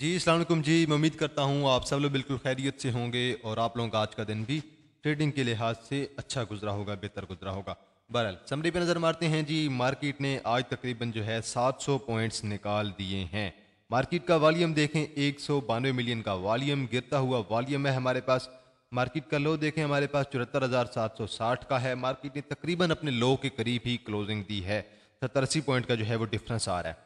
जी अलकुम जी मैं उम्मीद करता हूँ आप सब लोग बिल्कुल खैरियत से होंगे और आप लोगों का आज का दिन भी ट्रेडिंग के लिहाज से अच्छा गुजरा होगा बेहतर गुजरा होगा बहरहाल समरी पे नज़र मारते हैं जी मार्केट ने आज तकरीबन जो है 700 पॉइंट्स निकाल दिए हैं मार्केट का वॉल्यूम देखें एक मिलियन का वॉल्यूम गिरता हुआ वॉल्यूम है हमारे पास मार्केट का लो देखें हमारे पास चौहत्तर का है मार्केट ने तकरीबन अपने लो के करीब ही क्लोजिंग दी है सत्तर पॉइंट का जो है वो डिफरेंस आ रहा है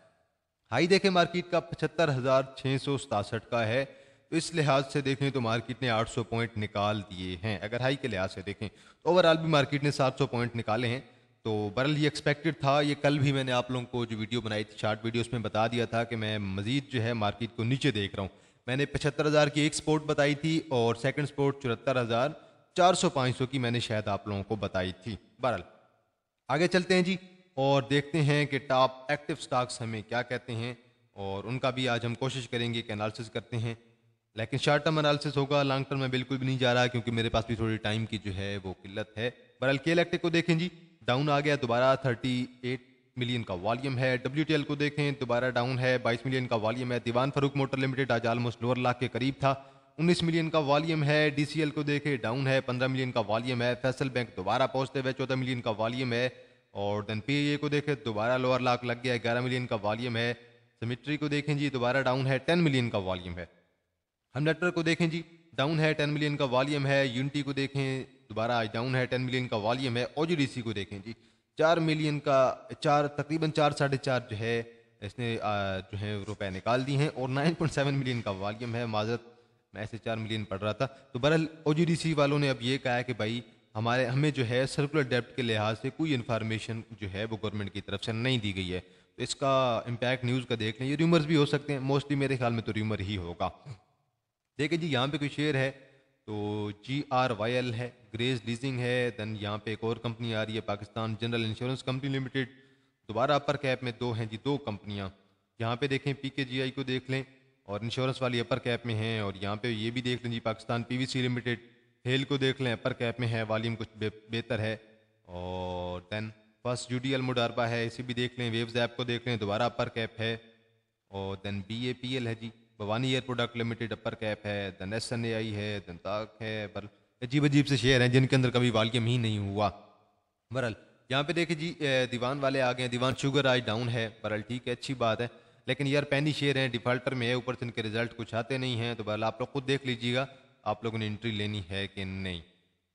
हाई देखें मार्केट का पचहत्तर हज़ार छः सौ सतासठ का है तो इस लिहाज से देखें तो मार्केट ने 800 पॉइंट निकाल दिए हैं अगर हाई के लिहाज से देखें तो ओवरऑल भी मार्केट ने 700 पॉइंट निकाले हैं तो बरल ये एक्सपेक्टेड था ये कल भी मैंने आप लोगों को जो वीडियो बनाई थी शार्ट वीडियो उसमें बता दिया था कि मैं मज़ीद जो है मार्केट को नीचे देख रहा हूँ मैंने पचहत्तर हज़ार की एक स्पोर्ट बताई थी और सेकेंड स्पोर्ट चौहत्तर हज़ार चार सौ पाँच सौ की मैंने शायद आप लोगों को बताई थी बरल आगे चलते हैं जी और देखते हैं कि टॉप एक्टिव स्टॉक्स हमें क्या कहते हैं और उनका भी आज हम कोशिश करेंगे कि एनालिसिस करते हैं लेकिन शॉर्ट टर्म एनालिसिस होगा लॉन्ग टर्म में बिल्कुल भी नहीं जा रहा क्योंकि मेरे पास भी थोड़ी टाइम की जो है वो किल्लत है बरल के इलेक्ट्रिक को देखें जी डाउन आ गया दोबारा थर्टी एट मिलियन का वॉल्यूम है डब्ल्यू टी एल को देखें दोबारा डाउन है बाईस मिलियन का वॉल्यूम है दीवान फरूक मोटर लिमिटेड आज आलमोस्ट लोअर लाख के करीब था उन्नीस मिलियन का वॉल्यूम है डीसीएल को देखें डाउन है पंद्रह मिलियन का वॉल्यूम है फैसल बैंक दोबारा पहुंचते हुए चौदह मिलियन का वॉल्यूम है और देन ए को देखें दोबारा लोअर लाक लग गया ग्यारह मिलियन का वॉल्यूम है सिमिट्री को देखें जी दोबारा डाउन है टेन मिलियन का वॉल्यूम है हम नेटवर्क को देखें जी डाउन है टेन मिलियन का वॉल्यूम है यूनिटी को देखें दोबारा आज डाउन है टेन मिलियन का वॉल्यूम है ओ को देखें जी चार मिलियन का चार तकरीबन चार साढ़े चार जो है इसने जो है रुपए निकाल दिए हैं और नाइन पॉइंट सेवन मिलियन का वॉल्यूम है माजरत मैं ऐसे चार मिलियन पढ़ रहा था तो बहरहाल ओ वालों ने अब ये कहा है कि भाई हमारे हमें जो है सर्कुलर डेप्ट के लिहाज से कोई इन्फॉर्मेशन जो है वो गवर्नमेंट की तरफ से नहीं दी गई है तो इसका इम्पैक्ट न्यूज़ का देख लें ये र्यूमर्स भी हो सकते हैं मोस्टली मेरे ख्याल में तो र्यूमर ही होगा देखिए जी यहाँ पे कोई शेयर है तो जी आर वाई एल है ग्रेज लीजिंग है देन यहाँ पे एक और कंपनी आ रही है Pakistan general insurance company limited दोबारा अपर कैप में दो हैं जी दो कंपनियाँ यहाँ पे देखें पी के जी आई को देख लें और इंश्योरेंस वाली अपर कैप में हैं और यहाँ पे ये भी देख लें जी Pakistan P V C limited हेल को देख लें अपर कैप में है वॉल्यूम कुछ बेहतर है और देन फर्स्ट यूडी मुडारबा है इसी भी देख लें वेव्स ऐप को देख लें दोबारा अपर कैप है और then B A P L है जी Bawany air product limited upper cap है then S N A I है देन ताक है बल अजीब अजीब से शेयर हैं जिनके अंदर कभी वॉल्यूम ही नहीं हुआ बरल यहाँ पे देखिए जी दीवान वाले आ गए दीवान शुगर आज डाउन है बरल ठीक है अच्छी बात है लेकिन यार पैनी शेयर हैं डिफॉल्टर में है ऊपर से इनके रिजल्ट कुछ आते नहीं हैं तो बरल आप लोग खुद देख लीजिएगा आप लोगों ने एंट्री लेनी है कि नहीं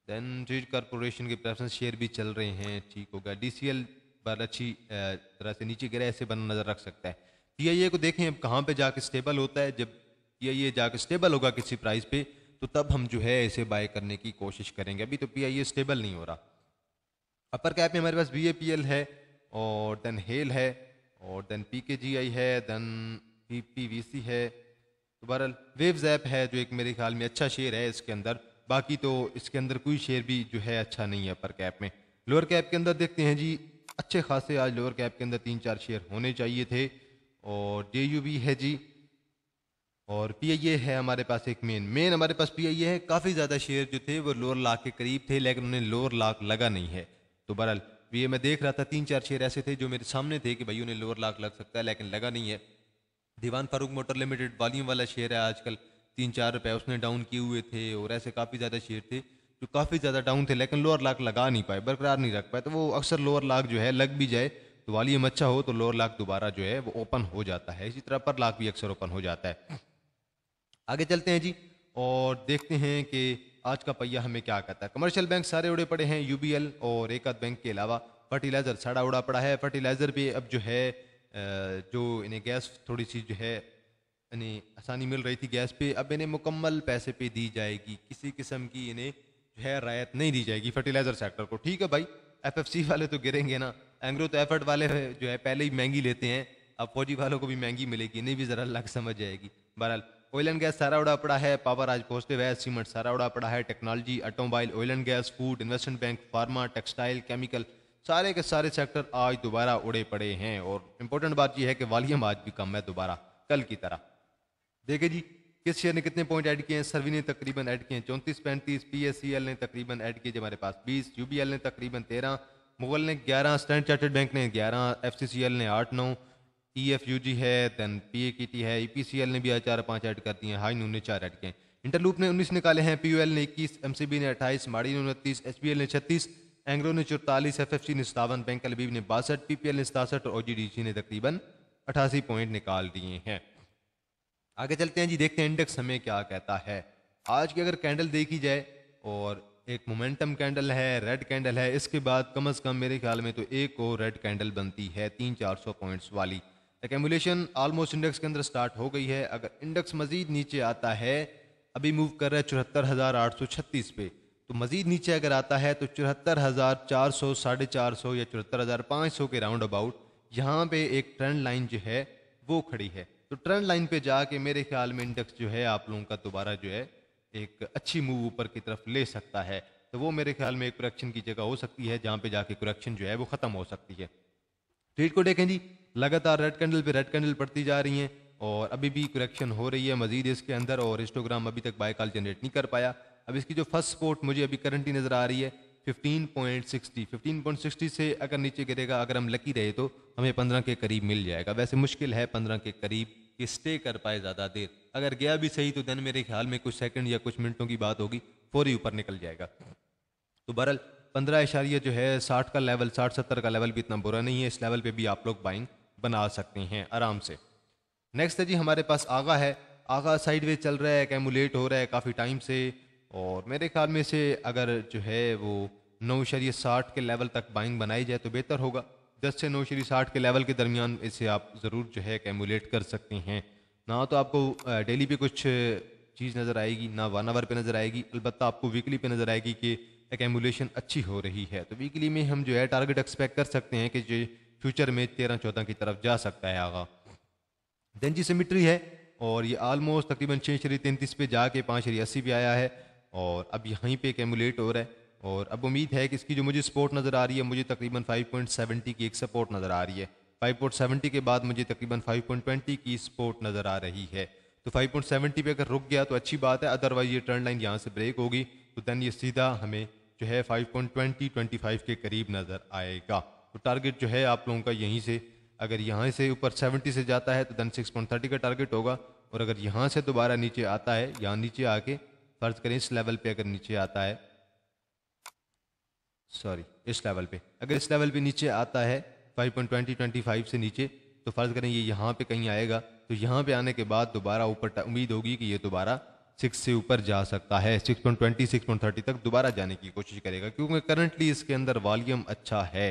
देन ट्रेड कॉरपोरेशन के प्रेफरेंस शेयर भी चल रहे हैं ठीक होगा डी सी एल पर अच्छी तरह से नीचे गिरा ऐसे बना नज़र रख सकता है टी आई ए को देखें अब कहाँ पर जाकर स्टेबल होता है जब टी आई ए जाकर स्टेबल होगा किसी प्राइस पे तो तब हम जो है इसे बाय करने की कोशिश करेंगे अभी तो पी आई ए स्टेबल नहीं हो रहा अपर कैप में हमारे पास बी ए पी एल है और देन हेल है और देन पी के जी आई है then P P V C है तो बहरहाल वेव्स ऐप है जो एक मेरे ख्याल में अच्छा शेयर है इसके अंदर बाकी तो इसके अंदर कोई शेयर भी जो है अच्छा नहीं है अपर कैप में लोअर कैप के अंदर देखते हैं जी अच्छे खासे आज लोअर कैप के अंदर तीन चार शेयर होने चाहिए थे और डे यू वी है जी और पी आई ए है हमारे पास एक मेन मेन हमारे पास पी आई ए है काफ़ी ज़्यादा शेयर जो थे वो लोअर लाख के करीब थे लेकिन उन्हें लोअर लाख लगा नहीं है तो बहरहाल ये मैं देख रहा था तीन चार शेयर ऐसे थे जो मेरे सामने थे कि भाई उन्हें लोअर लाख लग सकता है लेकिन लगा नहीं है दीवान फारूक मोटर लिमिटेड वालियों वाला शेयर है आजकल तीन चार रुपए उसने डाउन किए हुए थे और ऐसे काफ़ी ज़्यादा शेयर थे जो काफ़ी ज़्यादा डाउन थे लेकिन लोअर लाख लगा नहीं पाए बरकरार नहीं रख पाए तो वो अक्सर लोअर लाख जो है लग भी जाए तो वॉल्यूम अच्छा हो तो लोअर लाख दोबारा जो है वो ओपन हो जाता है इसी तरह पर लाख भी अक्सर ओपन हो जाता है आगे चलते हैं जी और देखते हैं कि आज का पहिया हमें क्या कहता है कमर्शियल बैंक सारे उड़े पड़े हैं यू और एक बैंक के अलावा फर्टिलाइज़र साड़ा उड़ा पड़ा है फर्टिलाइज़र भी अब जो है जो इन्हें गैस थोड़ी सी जो है यानी आसानी मिल रही थी गैस पे अब इन्हें मुकम्मल पैसे पे दी जाएगी किसी किस्म की इन्हें जो है रायत नहीं दी जाएगी फर्टिलाइज़र सेक्टर को ठीक है भाई एफएफसी वाले तो गिरेंगे ना एंग्रो तो एफर्ट वाले जो है पहले ही महंगी लेते हैं अब फौजी वालों को भी महंगी मिलेगी नहीं भी ज़रा लग समझ जाएगी बहरहाल ऑयल एंड गैस सारा उड़ा पड़ा है पावर आज पहुँचते हुए सीमेंट सारा उड़ा पड़ा है technology automobile oil and gas food investment bank pharma textile chemical सारे के सारे सेक्टर आज दोबारा उड़े पड़े हैं और इम्पोर्टेंट बात यह है कि वॉल्यूम आज भी कम है दोबारा कल की तरह देखिए जी किस शेयर ने कितने पॉइंट ऐड किए हैं सर्वी ने तकरीबन ऐड किए हैं चौंतीस पैंतीस पी ने तकरीबन ऐड किए हमारे पास बीस यू ने तकरीबन तेरह मुगल ने ग्यारह स्टैंड चार्टर्ड बैंक ने ग्यारह एफ ने आठ नौ ई एफ यू जी है देन पी ए की टी है ई पी सी एल ने भी आज चार पाँच ऐड कर दिए हैं हाई नून ने चार ऐड किए इंटरलूप ने उन्नीस निकाले हैं पी यू एल ने इक्कीस एम सी बी ने अट्ठाईस माड़ी ने उनतीस एच बी एल ने छत्तीस एंग्रो ने चौतालीस एफ एफ सी ने सतावन बैंक अलबीब ने बासठ पी पी एल ने सतासठ और ओ जी डी सी ने तकरीबन अठासी पॉइंट निकाल दिए हैं आगे चलते हैं जी देखते हैं इंडेक्स हमें क्या कहता है आज की अगर कैंडल देखी जाए और एक मोमेंटम कैंडल है रेड कैंडल है इसके बाद कम अज़ कम मेरे ख्याल में तो एक और रेड कैंडल बनती है तीन चार सौ पॉइंट्स वाली एकमुलेशन आलमोस्ट इंडेक्स के अंदर स्टार्ट हो गई है अगर इंडेक्स मजीद नीचे आता है अभी मूव कर रहा है चौहत्तर हज़ार आठ सौ छत्तीस पे तो मज़ीद नीचे अगर आता है तो चौहत्तर हज़ार चार सौ साढ़े चार सौ या चौहत्तर हज़ार पाँच सौ के राउंड अबाउट यहाँ पे एक ट्रेंड लाइन जो है वो खड़ी है तो ट्रेंड लाइन पे जाके मेरे ख्याल में इंडेक्स जो है आप लोगों का दोबारा जो है एक अच्छी मूव ऊपर की तरफ ले सकता है तो वो मेरे ख्याल में एक करेक्शन की जगह हो सकती है जहाँ पे जाके करेक्शन जो है वो ख़त्म हो सकती है ट्रेड तो को देखें जी लगातार रेड कैंडल पर रेड कैंडल पड़ती जा रही हैं और अभी भी करेक्शन हो रही है मजीद इसके अंदर और इंस्टोग्राम अभी तक बायकाल जनरेट नहीं कर पाया अब इसकी जो फर्स्ट सपोर्ट मुझे अभी करंटली नज़र आ रही है 15.60 15.60 से अगर नीचे गिरेगा अगर हम लकी रहे तो हमें पंद्रह के करीब मिल जाएगा वैसे मुश्किल है पंद्रह के करीब कि स्टे कर पाए ज़्यादा देर अगर गया भी सही तो देन मेरे ख्याल में कुछ सेकंड या कुछ मिनटों की बात होगी फौरी ऊपर निकल जाएगा तो बहरल पंद्रह इशारिया जो है साठ का लेवल साठ सत्तर का लेवल भी इतना बुरा नहीं है इस लेवल पर भी आप लोग बाइंग बना सकते हैं आराम से नेक्स्ट है जी हमारे पास आगा है आगा साइडवे चल रहा है कैमुलेट हो रहा है काफ़ी टाइम से और मेरे ख्याल में से अगर जो है वो नौ शरीय साठ के लेवल तक बाइंग बनाई जाए तो बेहतर होगा दस से नौ शरीय साठ के लेवल के दरमियान इसे आप ज़रूर जो है कैमुलेट कर सकते हैं ना तो आपको डेली पे कुछ चीज़ नज़र आएगी ना वन आवर पे नज़र आएगी अलबत्त आपको वीकली पे नज़र आएगी कि कैमुलेशन अच्छी हो रही है तो वीकली में हम जो है टारगेट एक्सपेक्ट कर सकते हैं कि जो फ्यूचर में तेरह चौदह की तरफ जा सकता है आगा देन जी सिमिट्री है और ये आलमोस्ट तकरीबन छः शरी तैंतीस पे जाके पाँच शरीय अस्सी पे आया है और अब यहीं पे कैमुलेट हो रहा है और अब उम्मीद है कि इसकी जो मुझे सपोर्ट नज़र आ रही है मुझे तकरीबन 5.70 की एक सपोर्ट नज़र आ रही है 5.70 के बाद मुझे तकरीबन 5.20 की सपोर्ट नज़र आ रही है तो 5.70 पे अगर रुक गया तो अच्छी बात है अदरवाइज ये ट्रेंड लाइन यहाँ से ब्रेक होगी तो दैन ये सीधा हमें जो है फाइव पॉइंट के करीब नज़र आएगा तो टारगेट जो है आप लोगों का यहीं से अगर यहाँ से ऊपर सेवेंटी से जाता है तो दैन सिक्स का टारगेट होगा और अगर यहाँ से दोबारा नीचे आता है यहाँ नीचे आके फर्ज करें इस लेवल पे अगर नीचे आता है सॉरी इस लेवल पे अगर इस लेवल पे नीचे आता है ट्वेंटी फाइव से नीचे तो फर्ज करें ये यहाँ पे कहीं आएगा तो यहाँ पे आने के बाद दोबारा ऊपर उम्मीद होगी कि ये दोबारा सिक्स से ऊपर जा सकता है 6.20 6.30 तक दोबारा जाने की कोशिश करेगा क्योंकि करंटली इसके अंदर वॉल्यूम अच्छा है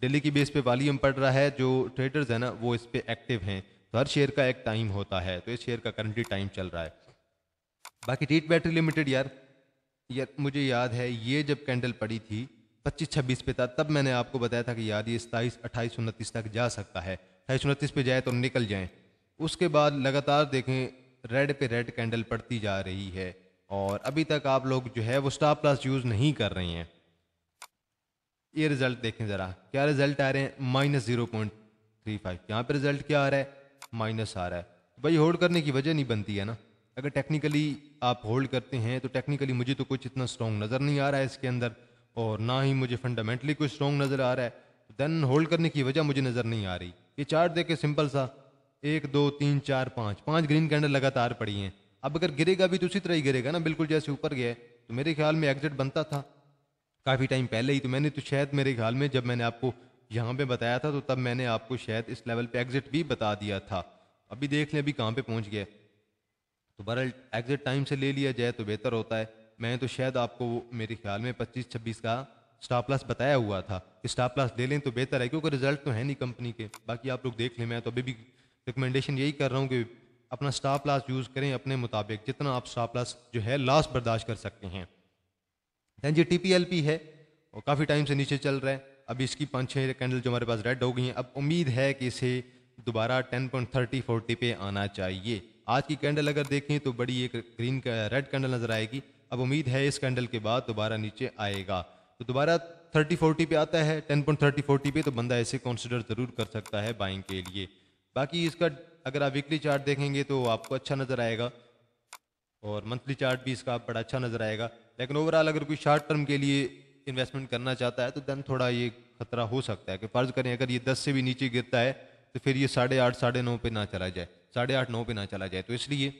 दिल्ली की बेस पे वॉल्यूम पड़ रहा है जो ट्रेडर्स हैं ना वो इस पर एक्टिव हैं तो हर शेयर का एक टाइम होता है तो इस शेयर का करंटली टाइम चल रहा है बाकी टीट बैटरी लिमिटेड यार यार मुझे याद है ये जब कैंडल पड़ी थी पच्चीस छब्बीस पे था तब मैंने आपको बताया था कि यार ये सताईस अट्ठाईस उनतीस तक जा सकता है अट्ठाईस उनतीस पे जाए तो निकल जाएं उसके बाद लगातार देखें रेड पे रेड कैंडल पड़ती जा रही है और अभी तक आप लोग जो है वो स्टॉप प्लस यूज़ नहीं कर रहे हैं ये रिज़ल्ट देखें ज़रा क्या रिज़ल्ट आ रहे हैं minus zero point three five यहाँ पर रिज़ल्ट क्या आ रहा है माइनस आ रहा है भाई होल्ड करने की वजह नहीं बनती है ना अगर टेक्निकली आप होल्ड करते हैं तो टेक्निकली मुझे तो कुछ इतना स्ट्रॉन्ग नज़र नहीं आ रहा है इसके अंदर और ना ही मुझे फंडामेंटली कुछ स्ट्रॉन्ग नज़र आ रहा है देन होल्ड करने की वजह मुझे नज़र नहीं आ रही ये चार्ट देख के सिंपल सा एक दो तीन चार पाँच पाँच ग्रीन कैंडल लगातार पड़ी हैं अब अगर गिरेगा भी तो उसी तरह ही गिरेगा ना बिल्कुल जैसे ऊपर गया है तो मेरे ख्याल में एग्जिट बनता था काफ़ी टाइम पहले ही तो मैंने तो शायद मेरे ख्याल में जब मैंने आपको यहाँ पे बताया था तो तब मैंने आपको शायद इस लेवल पे एग्जिट भी बता दिया था अभी देख लें अभी कहाँ पे पहुँच गया तो बहरहाल एग्जिट टाइम से ले लिया जाए तो बेहतर होता है मैं तो शायद आपको मेरे ख्याल में पच्चीस छब्बीस का स्टाफ लॉस बताया हुआ था कि स्टाफ लॉस ले लें तो बेहतर है क्योंकि रिजल्ट तो है नहीं कंपनी के बाकी आप लोग देख लें मैं तो अभी भी रिकमेंडेशन यही कर रहा हूँ कि अपना स्टाफ लॉस यूज़ करें अपने मुताबिक जितना आप स्टाफ लॉस जो है लॉस बर्दाश्त कर सकते हैं दैन जी टी है और काफ़ी टाइम से नीचे चल रहा है अभी इसकी पाँच छः कैंडल जो हमारे पास रेड हो गई हैं अब उम्मीद है कि इसे दोबारा 10.30 40 पे आना चाहिए आज की कैंडल अगर देखें तो बड़ी एक ग्रीन रेड कैंडल नज़र आएगी अब उम्मीद है इस कैंडल के बाद दोबारा नीचे आएगा तो दोबारा थर्टी फोर्टी पे आता है टेन पॉइंट थर्टी फोर्टी पे तो बंदा इसे कॉन्सिडर ज़रूर कर सकता है बाइंग के लिए बाकी इसका अगर आप वीकली चार्ट देखेंगे तो आपको अच्छा नज़र आएगा और मंथली चार्ट भी इसका बड़ा अच्छा नज़र आएगा लेकिन ओवरऑल अगर कोई शॉर्ट टर्म के लिए इन्वेस्टमेंट करना चाहता है तो देन थोड़ा ये खतरा हो सकता है कि फ़र्ज़ करें अगर ये दस से भी नीचे गिरता है तो फिर ये साढ़े आठ साढ़े नौ पर ना चला जाए साढ़े आठ नौ पे ना चला जाए तो इसलिए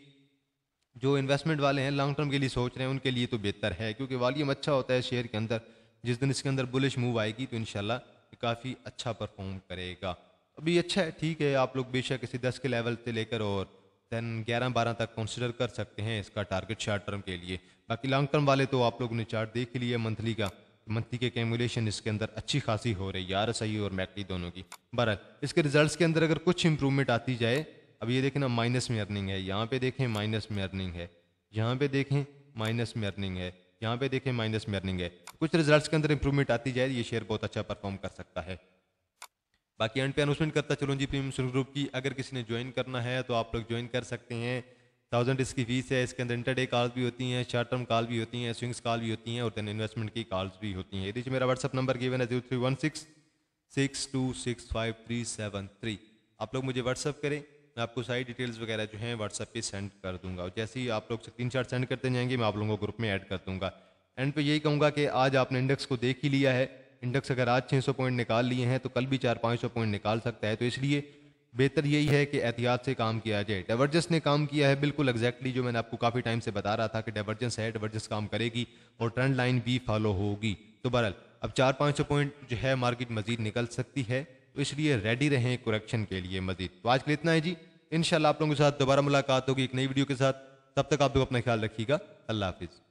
जो इन्वेस्टमेंट वाले हैं लॉन्ग टर्म के लिए सोच रहे हैं उनके लिए तो बेहतर है क्योंकि वॉल्यूम अच्छा होता है शेयर के अंदर जिस दिन इसके अंदर बुलिश मूव आएगी तो इन काफ़ी अच्छा परफॉर्म करेगा अभी अच्छा है ठीक है आप लोग बेशक किसी दस के लेवल से लेकर और दैन ग्यारह बारह तक कंसिडर कर सकते हैं इसका टारगेट शार्ट टर्म के लिए बाकी लॉन्ग टर्म वाले तो आप लोग ने चार्ट देख लिया मंथली का मंथली के कैमुलेशन इसके अंदर अच्छी खासी हो रही है आर और मैकली दोनों की बरह इसके रिजल्ट्स के अंदर अगर कुछ इंप्रूवमेंट आती जाए अब ये देखें ना माइनस में अर्निंग है यहाँ पे देखें माइनस में अर्निंग है यहाँ पे देखें माइनस में अर्निंग है यहाँ पे देखें माइनस में अर्निंग है कुछ रिजल्ट्स के अंदर इंप्रूवमेंट आती जाए ये शेयर बहुत अच्छा परफॉर्म कर सकता है बाकी एंड पे अनाउंसमेंट करता चलो जी प्रीमियम ग्रुप की अगर किसी ने ज्वाइन करना है तो आप लोग ज्वाइन कर सकते हैं थाउजेंड इसकी फीस है इसके अंदर इंटरडे कॉल भी होती हैं शॉर्ट टर्म कॉल भी होती हैं स्विंग्स कॉल भी होती हैं और दैन इन्वेस्टमेंट की कॉल्स भी होती हैं देखिए मेरा व्हाट्सअप नंबर गिवन है zero three one six six two six five three seven three आप लोग मुझे व्हाट्सअप करें मैं आपको सारी डिटेल्स वगैरह जो हैं व्हाट्सएप पे सेंड कर दूंगा और जैसे ही आप लोग स्क्रीन शॉट सेंड करते जाएंगे मैं आप लोगों को ग्रुप में ऐड कर दूंगा एंड पे तो यही कहूँगा कि आज आपने इंडेक्स को देख ही लिया है इंडेक्स अगर आज छः पॉइंट निकाल लिए हैं तो कल भी चार पाँच पॉइंट निकाल सकता है तो इसलिए बेहतर यही है कि एहतियात से काम किया जाए डाइवर्जेंस ने काम किया है बिल्कुल एग्जैक्टली जो मैंने आपको काफ़ी टाइम से बता रहा था कि डाइवर्जेंस है डाइवर्जेंस काम करेगी और ट्रेंड लाइन भी फॉलो होगी तो बहरल अब चार पाँच सौ पॉइंट जो है मार्केट मजीद निकल सकती है तो इसलिए रेडी रहें कुरेक्शन के लिए मजीद तो आज के लिए इतना है जी इनशाला आप लोगों के साथ दोबारा मुलाकात होगी एक नई वीडियो के साथ तब तक आप लोग अपना ख्याल रखिएगा अल्लाह हाफिज़